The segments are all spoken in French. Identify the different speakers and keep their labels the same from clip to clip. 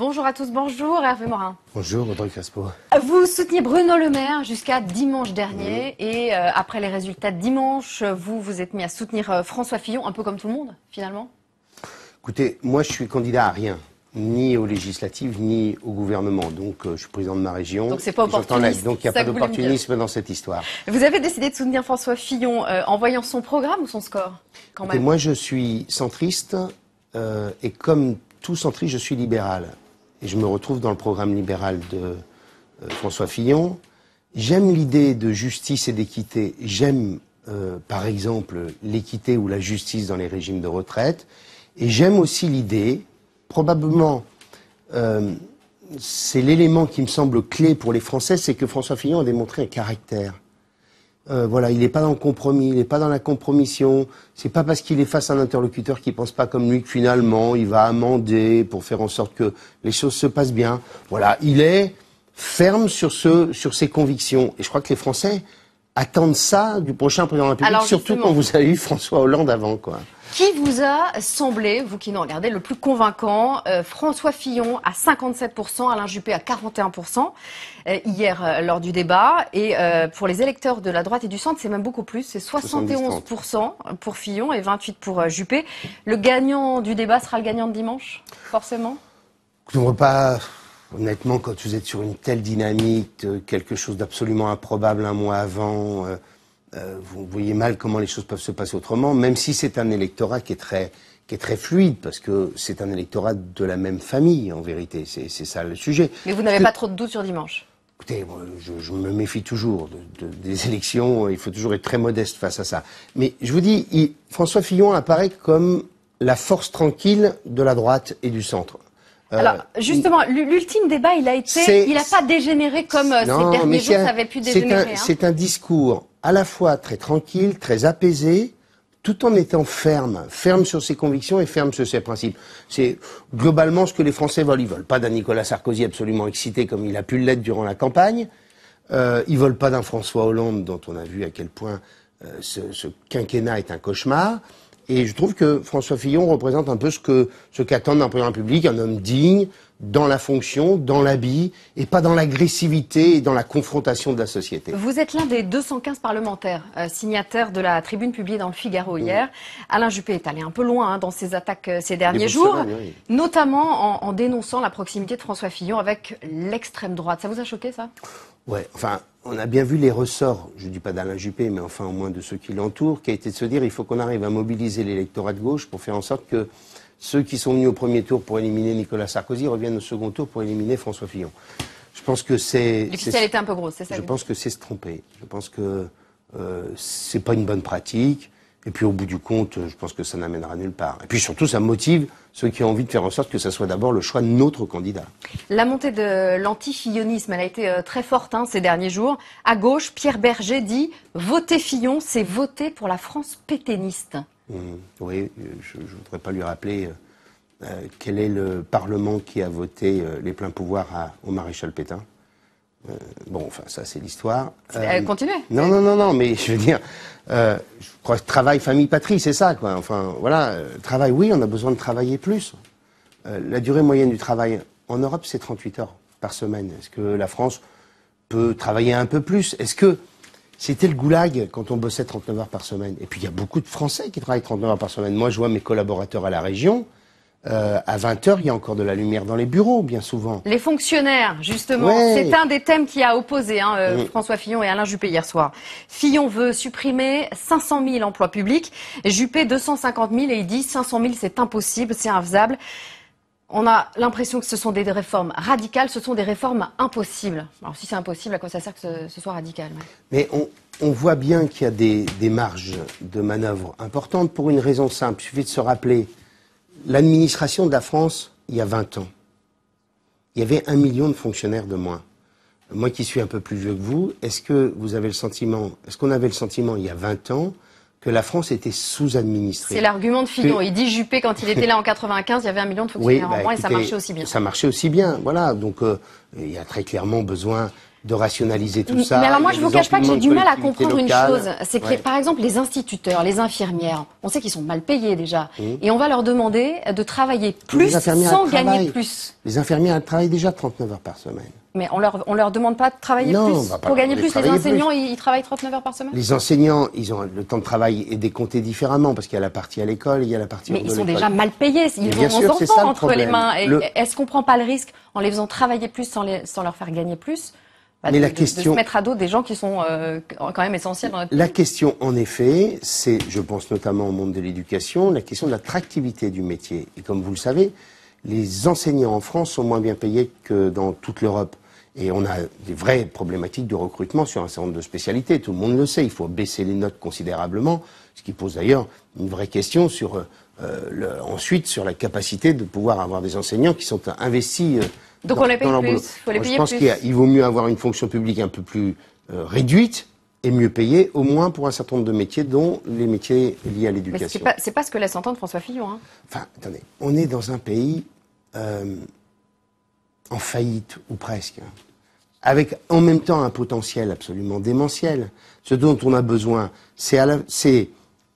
Speaker 1: Bonjour à tous, bonjour Hervé Morin.
Speaker 2: Bonjour Audrey Caspo.
Speaker 1: Vous souteniez Bruno Le Maire jusqu'à dimanche dernier et euh, après les résultats de dimanche, vous vous êtes mis à soutenir euh, François Fillon, un peu comme tout le monde finalement
Speaker 2: Écoutez, moi je suis candidat à rien, ni aux législatives ni au gouvernement. Donc euh, je suis président de ma région. Donc c'est pas opportuniste. Donc il n'y a pas d'opportunisme dans cette histoire.
Speaker 1: Vous avez décidé de soutenir François Fillon en voyant son programme ou son score quand Moi
Speaker 2: je suis centriste et comme tout centriste, je suis libéral. Et je me retrouve dans le programme libéral de euh, François Fillon. J'aime l'idée de justice et d'équité. J'aime, euh, par exemple, l'équité ou la justice dans les régimes de retraite. Et j'aime aussi l'idée, probablement, euh, c'est l'élément qui me semble clé pour les Français, c'est que François Fillon a démontré un caractère. Euh, voilà, il n'est pas dans le compromis, il n'est pas dans la compromission. C'est pas parce qu'il est face à un interlocuteur qui pense pas comme lui que finalement il va amender pour faire en sorte que les choses se passent bien. Voilà, il est ferme sur ce, sur ses convictions. Et je crois que les Français attendre ça du prochain président de la République, surtout quand vous avez eu François Hollande avant, quoi.
Speaker 1: Qui vous a semblé, vous qui nous regardez, le plus convaincant euh, François Fillon à 57%, Alain Juppé à 41% euh, hier euh, lors du débat. Et pour les électeurs de la droite et du centre, c'est même beaucoup plus. C'est 71% pour Fillon et 28% pour Juppé. Le gagnant du débat sera le gagnant de dimanche, forcément Je
Speaker 2: ne pas honnêtement, quand vous êtes sur une telle dynamique, euh, quelque chose d'absolument improbable un mois avant, euh, euh, vous voyez mal comment les choses peuvent se passer autrement, même si c'est un électorat qui est très qui est très fluide, parce que c'est un électorat de la même famille, en vérité. C'est ça le sujet.
Speaker 1: Mais vous n'avez pas trop de doutes sur dimanche
Speaker 2: Écoutez, je, me méfie toujours des élections. Il faut toujours être très modeste face à ça. Mais je vous dis, François Fillon apparaît comme la force tranquille de la droite et du centre. Euh, Alors,
Speaker 1: justement, l'ultime débat, il a été, il n'a pas dégénéré comme euh, derniers jours, pu dégénérer. Hein. C'est
Speaker 2: un, discours à la fois très tranquille, très apaisé, tout en étant ferme, ferme sur ses convictions et ferme sur ses principes. C'est globalement ce que les Français veulent. Ils veulent pas d'un Nicolas Sarkozy absolument excité comme il a pu l'être durant la campagne. Euh, ils veulent pas d'un François Hollande dont on a vu à quel point euh, ce, quinquennat est un cauchemar. Et je trouve que François Fillon représente un peu ce que ce qu'attendent un président public, un homme digne, dans la fonction, dans l'habit, et pas dans l'agressivité et dans la confrontation de la société.
Speaker 1: Vous êtes l'un des 215 parlementaires euh, signataires de la tribune publiée dans le Figaro mm. hier. Alain Juppé est allé un peu loin hein, dans ses attaques euh, ces derniers jours, notamment en, dénonçant la proximité de François Fillon avec l'extrême droite. Ça vous a choqué ça
Speaker 2: Ouais, enfin, on a bien vu les ressorts, je ne dis pas d'Alain Juppé, mais enfin au moins de ceux qui l'entourent, qui a été de se dire il faut qu'on arrive à mobiliser l'électorat de gauche pour faire en sorte que ceux qui sont venus au premier tour pour éliminer Nicolas Sarkozy reviennent au second tour pour éliminer François Fillon. Je pense que c'est. était
Speaker 1: un peu Je pense
Speaker 2: que c'est se tromper. Je pense que euh, c'est pas une bonne pratique. Et puis au bout du compte, je pense que ça n'amènera nulle part. Et puis surtout, ça motive ceux qui ont envie de faire en sorte que ça soit d'abord le choix de notre candidat.
Speaker 1: La montée de lanti fillonisme elle a été euh, très forte hein, ces derniers jours. À gauche, Pierre Berger dit voter Fillon, c'est voter pour la France péténiste. Mmh.
Speaker 2: oui, euh, je ne voudrais pas lui rappeler euh, quel est le Parlement qui a voté les pleins pouvoirs au maréchal Pétain. Euh, bon, enfin, ça, c'est l'histoire. Euh, continuez. Non, non, non, non, mais je veux dire, euh, je crois que travail, famille, patrie, c'est ça, quoi. Enfin, voilà, travail, oui, on a besoin de travailler plus. la durée moyenne du travail en Europe, c'est 38 heures par semaine. Est-ce que la France peut travailler un peu plus Est-ce que c'était le goulag quand on bossait 39 heures par semaine Et puis, il y a beaucoup de Français qui travaillent 39 heures par semaine. Moi, je vois mes collaborateurs à la région. Euh, à 20h, il y a encore de la lumière dans les bureaux, bien souvent.
Speaker 1: Les fonctionnaires, justement, c'est un des thèmes qui a opposé hein, euh, mm. François Fillon et Alain Juppé hier soir. Fillon veut supprimer 500 000 emplois publics, Juppé 250 000 et il dit 500 000 c'est impossible, c'est infaisable. On a l'impression que ce sont des réformes radicales, ce sont des réformes impossibles. Alors si c'est impossible, à quoi ça sert que ce, soit radical
Speaker 2: Mais on, voit bien qu'il y a des, des, marges de manœuvre importantes pour une raison simple. Il suffit de se rappeler l'administration de la France, il y a 20 ans, il y avait un million de fonctionnaires de moins. Moi qui suis un peu plus vieux que vous, est-ce que vous avez le sentiment, est-ce qu'on avait le sentiment il y a 20 ans que la France était sous-administrée C'est
Speaker 1: l'argument de Fillon. Il dit Juppé, quand il était là en 95, il y avait un million de fonctionnaires en bah, moins et ça marchait aussi bien. Ça marchait
Speaker 2: aussi bien, voilà. Donc euh, il y a très clairement besoin de rationaliser tout ça. Mais alors moi, je ne vous cache pas que j'ai du mal à comprendre une chose. C'est que, par
Speaker 1: exemple, les instituteurs, les infirmières, on sait qu'ils sont mal payés déjà. Mmh. Et on va leur demander de travailler plus sans gagner plus.
Speaker 2: Les infirmières, elles travaillent déjà 39 heures par semaine.
Speaker 1: Mais on leur, on leur demande pas de travailler plus pour gagner plus. Les enseignants, Ils, travaillent 39 heures par semaine Les
Speaker 2: enseignants, ils ont le temps de travail est décompté différemment parce qu'il y a la partie à l'école, il y a la partie Mais ils sont déjà mal
Speaker 1: payés. Ils ont leurs enfants entre les mains. Est-ce qu'on prend pas le risque en les faisant travailler plus sans, les, sans leur faire gagner plus mais de, la question, se mettre à dos des gens qui sont euh, quand même essentiels dans notre La
Speaker 2: question, en effet, c'est, je pense notamment au monde de l'éducation, la question de l'attractivité du métier. Et comme vous le savez, les enseignants en France sont moins bien payés que dans toute l'Europe. Et on a des vraies problématiques de recrutement sur un certain nombre de spécialités. Tout le monde le sait. Il faut baisser les notes considérablement, ce qui pose d'ailleurs une vraie question sur euh, le, ensuite sur la capacité de pouvoir avoir des enseignants qui sont investis. Euh, donc on les paye plus, Je pense qu'il vaut mieux avoir une fonction publique un peu plus euh, réduite et mieux payée, au moins pour un certain nombre de métiers, dont les métiers liés à l'éducation.
Speaker 1: c'est pas, pas ce que laisse entendre François Fillon. Hein.
Speaker 2: Enfin, attendez, on est dans un pays euh, en faillite, ou presque, hein, avec en même temps un potentiel absolument démentiel. Ce dont on a besoin, c'est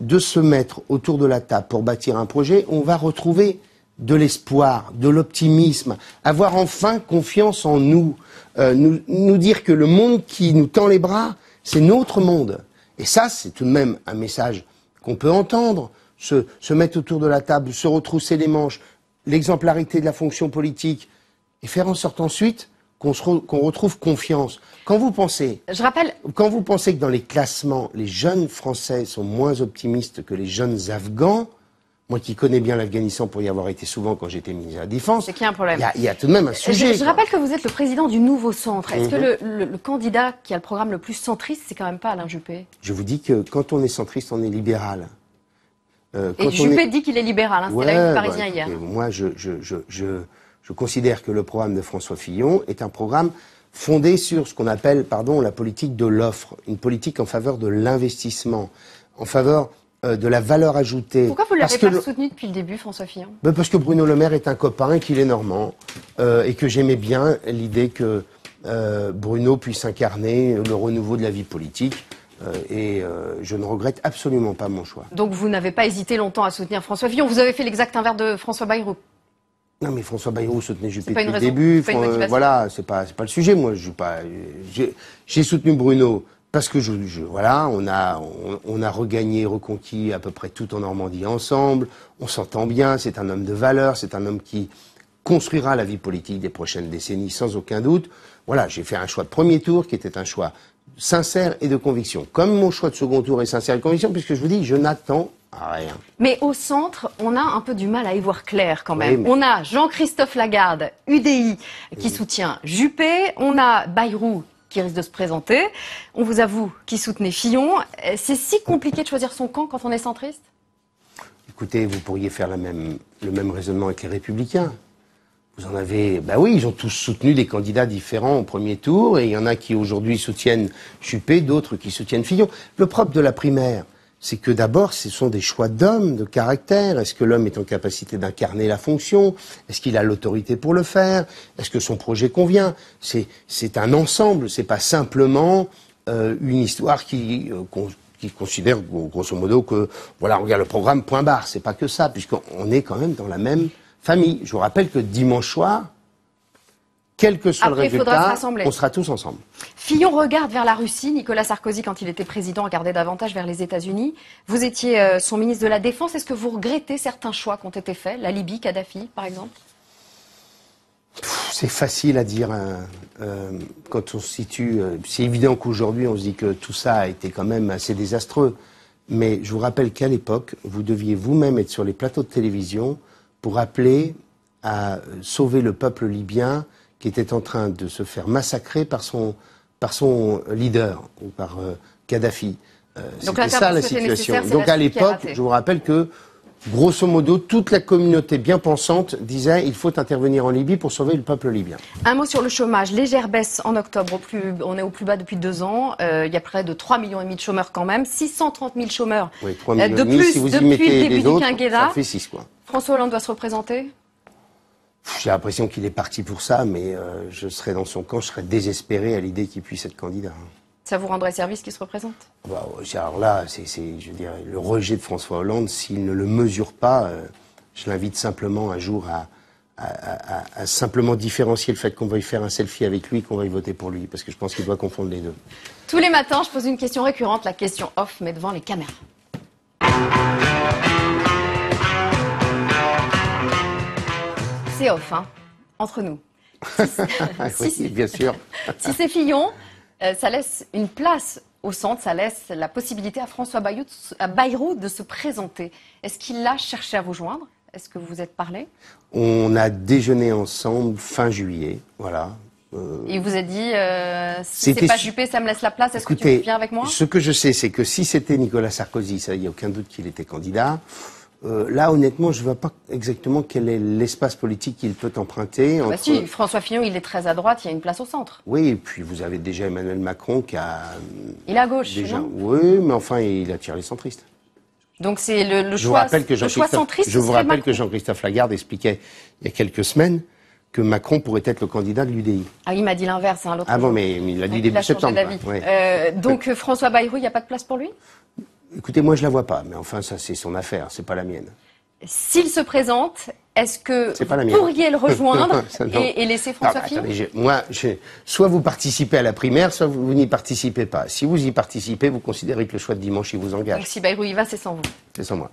Speaker 2: de se mettre autour de la table pour bâtir un projet on va retrouver de l'espoir, de l'optimisme, avoir enfin confiance en euh, nous, nous, dire que le monde qui nous tend les bras, c'est notre monde. Et ça, c'est tout de même un message qu'on peut entendre, se, mettre autour de la table, se retrousser les manches, l'exemplarité de la fonction politique, et faire en sorte ensuite qu'on retrouve confiance. Quand vous pensez, je rappelle, quand vous pensez que dans les classements, les jeunes Français sont moins optimistes que les jeunes Afghans, moi qui connais bien l'Afghanistan pour y avoir été souvent quand j'étais ministre de la Défense, il y a un problème. Il y, a tout de même un sujet. Je, rappelle
Speaker 1: que vous êtes le président du nouveau centre. Est-ce que mhm. le, candidat qui a le programme le plus centriste, c'est quand même pas Alain Juppé
Speaker 2: Je vous dis que quand on est centriste, on est libéral. Euh, Et Juppé dit
Speaker 1: qu'il est libéral, hein, ouais, une bah, Parisien hier.
Speaker 2: Moi, je, je, je, considère que le programme de François Fillon est un programme fondé sur ce qu'on appelle, pardon, la politique de l'offre, une politique en faveur de l'investissement, en faveur euh, de la valeur ajoutée. Pourquoi vous ne l'avez pas
Speaker 1: soutenu depuis le début, François Fillon
Speaker 2: ben, Parce que Bruno Le Maire est un copain, qu'il est normand, euh, et que j'aimais bien l'idée que euh, Bruno puisse incarner le renouveau de la vie politique. et je ne regrette absolument pas mon choix.
Speaker 1: Donc vous n'avez pas hésité longtemps à soutenir François Fillon. Vous avez fait l'exact inverse de François Bayrou.
Speaker 2: Non, mais François Bayrou soutenait Juppé depuis le début. Pas voilà, c'est pas, pas le sujet. Moi, je pas. J'ai soutenu Bruno parce que je, voilà, on a, regagné, reconquis à peu près tout en Normandie ensemble, on s'entend bien, c'est un homme de valeur, c'est un homme qui construira la vie politique des prochaines décennies sans aucun doute. Voilà, j'ai fait un choix de premier tour qui était un choix sincère et de conviction. Comme mon choix de second tour est sincère et de conviction, puisque je vous dis, je n'attends à rien.
Speaker 1: Mais au centre, on a un peu du mal à y voir clair quand même. On a Jean-Christophe Lagarde, UDI, qui soutient Juppé. On a Bayrou, qui risque de se présenter. On vous avoue qui soutenait Fillon. C'est si compliqué de choisir son camp quand on est centriste
Speaker 2: Écoutez, vous pourriez faire la même, le même raisonnement avec les républicains. Vous en avez, bah oui, ils ont tous soutenu des candidats différents au premier tour, et il y en a qui aujourd'hui soutiennent Chuppé, d'autres qui soutiennent Fillon. Le propre de la primaire, c'est que d'abord, ce sont des choix d'hommes, de caractère. Est-ce que l'homme est en capacité d'incarner la fonction Est-ce qu'il a l'autorité pour le faire Est-ce que son projet convient C'est un ensemble, c'est pas simplement euh, une histoire qui, euh, qui considère grosso modo que voilà, regarde le programme, point barre. C'est pas que ça, puisqu'on est quand même dans la même famille. Je vous rappelle que dimanche soir, quel que soit le résultat, on sera tous ensemble.
Speaker 1: Fillon regarde vers la Russie. Nicolas Sarkozy, quand il était président, regardait davantage vers les États-Unis. Vous étiez euh, son ministre de la Défense. Est-ce que vous regrettez certains choix qui ont été faits La Libye, Kadhafi, par exemple
Speaker 2: c'est facile à dire hein. euh, quand on se situe. Euh, c'est évident qu'aujourd'hui, on se dit que tout ça a été quand même assez désastreux. Mais je vous rappelle qu'à l'époque, vous deviez vous-même être sur les plateaux de télévision pour appeler à sauver le peuple libyen qui était en train de se faire massacrer par son, par son leader, ou par euh, Kadhafi. Euh, c'est ça la situation. Donc à l'époque, je vous rappelle que, grosso modo, toute la communauté bien pensante disait il faut intervenir en Libye pour sauver le peuple libyen.
Speaker 1: Un mot sur le chômage. Légère baisse en octobre, on est au plus bas depuis deux ans. Euh, il y a près de 3,5 millions de chômeurs quand même. 630 000 chômeurs
Speaker 2: oui, 3 millions de plus depuis le début du quinquennat.
Speaker 1: François Hollande doit se représenter
Speaker 2: j'ai l'impression qu'il est parti pour ça, mais euh, je serais dans son camp, je serais désespéré à l'idée qu'il puisse être candidat.
Speaker 1: Ça vous rendrait service qu'il se représente
Speaker 2: ah bah, oh, Alors là, c'est, je le rejet de François Hollande, s'il ne le mesure pas, euh, je l'invite simplement un jour à, simplement différencier le fait qu'on veuille faire un selfie avec lui qu'on veuille voter pour lui, parce que je pense qu'il doit confondre les deux.
Speaker 1: Tous les matins, je pose une question récurrente, la question off, mais devant les caméras. c'est off, hein, entre nous.
Speaker 2: Si, bien sûr.
Speaker 1: si c'est Fillon, euh, ça laisse une place au centre, ça laisse la possibilité à François Bayrou, de se présenter. Est-ce qu'il a cherché à vous joindre Est-ce que vous vous êtes parlé
Speaker 2: On a déjeuné ensemble fin juillet, voilà. il euh,
Speaker 1: vous a dit, euh, si c'est pas Juppé, ça me laisse la place, est-ce que tu viens avec moi Ce
Speaker 2: que je sais, c'est que si c'était Nicolas Sarkozy, il n'y a aucun doute qu'il était candidat. Euh, là, honnêtement, je ne vois pas exactement quel est l'espace politique qu'il peut emprunter. Ah bah
Speaker 1: François Fillon, il est très à droite, il y a une place au centre.
Speaker 2: Oui, et puis vous avez déjà Emmanuel Macron qui a. Il est à gauche. oui, mais enfin, il attire les centristes.
Speaker 1: Donc c'est le, choix, que Je vous rappelle que
Speaker 2: Jean-Christophe Lagarde expliquait il y a quelques semaines que Macron pourrait être le candidat de l'UDI.
Speaker 1: Ah, il m'a dit l'inverse. Hein, ah bon,
Speaker 2: mais, il a dit début septembre. Euh,
Speaker 1: donc euh, François Bayrou, il n'y a pas de place pour lui
Speaker 2: Écoutez, moi je la vois pas, mais enfin ça c'est son affaire, c'est pas la mienne.
Speaker 1: S'il se présente, est-ce que vous pourriez le rejoindre et, laisser François non,
Speaker 2: Moi, soit vous participez à la primaire, soit vous, n'y participez pas. Si vous y participez, vous considérez que le choix de dimanche, il vous engage. Donc
Speaker 1: si Bayrou y va, c'est sans vous.
Speaker 2: C'est sans moi.